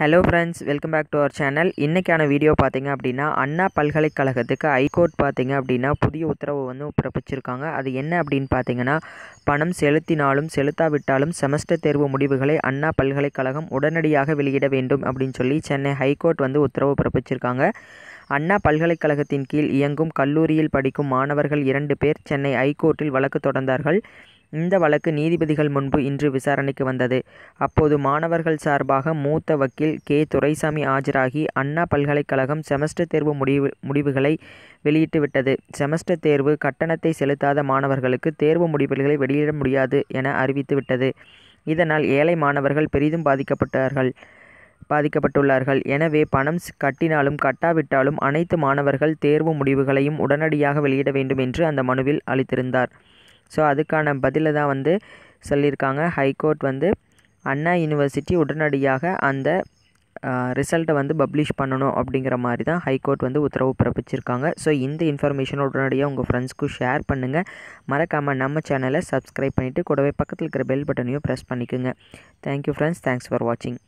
hello friends welcome back to our channel இன்றைக்கான video பார்த்திங்க அப்படின்னா அண்ணா பல்கலைக்கழகத்துக்கு ஐகோர்ட் பார்த்திங்க அப்படின்னா புதிய உத்தரவு வந்து பிறப்பிச்சிருக்காங்க அது என்ன அப்படின்னு பார்த்தீங்கன்னா பணம் செலுத்தினாலும் செலுத்தாவிட்டாலும் செமஸ்டர் தேர்வு முடிவுகளை அண்ணா பல்கலைக்கழகம் உடனடியாக வெளியிட வேண்டும் அப்படின்னு சொல்லி சென்னை ஹைகோர்ட் வந்து உத்தரவு பிறப்பிச்சிருக்காங்க அண்ணா பல்கலைக்கழகத்தின் கீழ் இயங்கும் கல்லூரியில் படிக்கும் மாணவர்கள் இரண்டு பேர் சென்னை ஐகோர்ட்டில் வழக்கு தொடர்ந்தார்கள் இந்த வழக்கு நீதிபதிகள் முன்பு இன்று விசாரணைக்கு வந்தது அப்போது மாணவர்கள் சார்பாக மூத்த வக்கீல் கே துரைசாமி ஆஜராகி அண்ணா பல்கலைக்கழகம் செமஸ்டர் தேர்வு முடிவு முடிவுகளை வெளியிட்டுவிட்டது செமஸ்டர் தேர்வு கட்டணத்தை செலுத்தாத மாணவர்களுக்கு தேர்வு முடிவுகளை வெளியிட முடியாது என அறிவித்துவிட்டது இதனால் ஏழை மாணவர்கள் பெரிதும் பாதிக்கப்பட்டார்கள் பாதிக்கப்பட்டுள்ளார்கள் எனவே பணம் கட்டினாலும் கட்டாவிட்டாலும் அனைத்து மாணவர்கள் தேர்வு முடிவுகளையும் உடனடியாக வெளியிட வேண்டும் என்று அந்த மனுவில் அளித்திருந்தார் ஸோ அதுக்கான பதிலை தான் வந்து சொல்லியிருக்காங்க ஹைகோர்ட் வந்து அண்ணா யூனிவர்சிட்டி உடனடியாக அந்த ரிசல்ட்டை வந்து பப்ளிஷ் பண்ணணும் அப்படிங்கிற மாதிரி தான் ஹைகோர்ட் வந்து உத்தரவு பிறப்பிச்சிருக்காங்க ஸோ இந்த இன்ஃபர்மேஷன் உடனடியாக உங்கள் ஃப்ரெண்ட்ஸ்க்கும் ஷேர் பண்ணுங்கள் மறக்காமல் நம்ம சேனலை சப்ஸ்கிரைப் பண்ணிவிட்டு கூடவே பக்கத்தில் இருக்கிற பெல் பட்டனையும் ப்ரெஸ் பண்ணிக்கோங்க தேங்க்யூ ஃப்ரெண்ட்ஸ் தேங்க்ஸ் ஃபார் வாட்சிங்